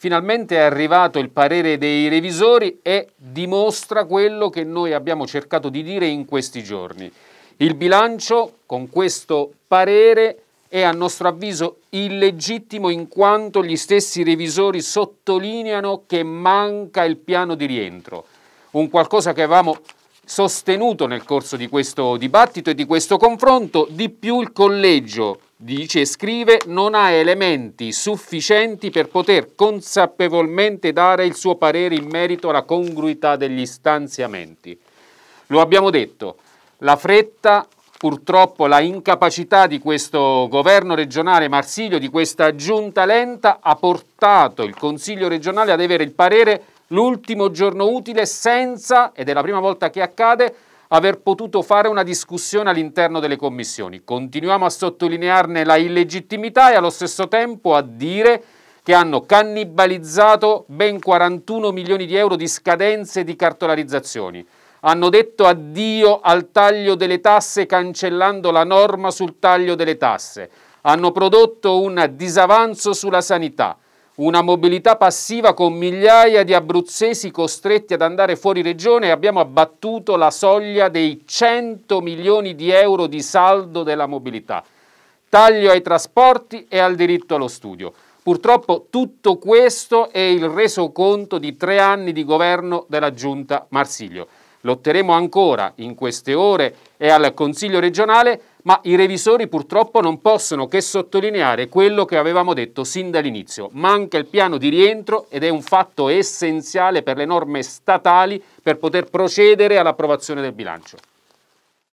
Finalmente è arrivato il parere dei revisori e dimostra quello che noi abbiamo cercato di dire in questi giorni. Il bilancio con questo parere è a nostro avviso illegittimo in quanto gli stessi revisori sottolineano che manca il piano di rientro, un qualcosa che avevamo sostenuto nel corso di questo dibattito e di questo confronto, di più il collegio dice e scrive, non ha elementi sufficienti per poter consapevolmente dare il suo parere in merito alla congruità degli stanziamenti. Lo abbiamo detto, la fretta, purtroppo la incapacità di questo governo regionale Marsiglio, di questa giunta lenta, ha portato il Consiglio regionale ad avere il parere l'ultimo giorno utile senza, ed è la prima volta che accade, aver potuto fare una discussione all'interno delle commissioni. Continuiamo a sottolinearne la illegittimità e allo stesso tempo a dire che hanno cannibalizzato ben 41 milioni di euro di scadenze di cartolarizzazioni. Hanno detto addio al taglio delle tasse cancellando la norma sul taglio delle tasse. Hanno prodotto un disavanzo sulla sanità una mobilità passiva con migliaia di abruzzesi costretti ad andare fuori regione e abbiamo abbattuto la soglia dei 100 milioni di euro di saldo della mobilità. Taglio ai trasporti e al diritto allo studio. Purtroppo tutto questo è il resoconto di tre anni di governo della giunta Marsiglio. Lotteremo ancora in queste ore e al Consiglio regionale, ma i revisori purtroppo non possono che sottolineare quello che avevamo detto sin dall'inizio. Manca il piano di rientro ed è un fatto essenziale per le norme statali per poter procedere all'approvazione del bilancio.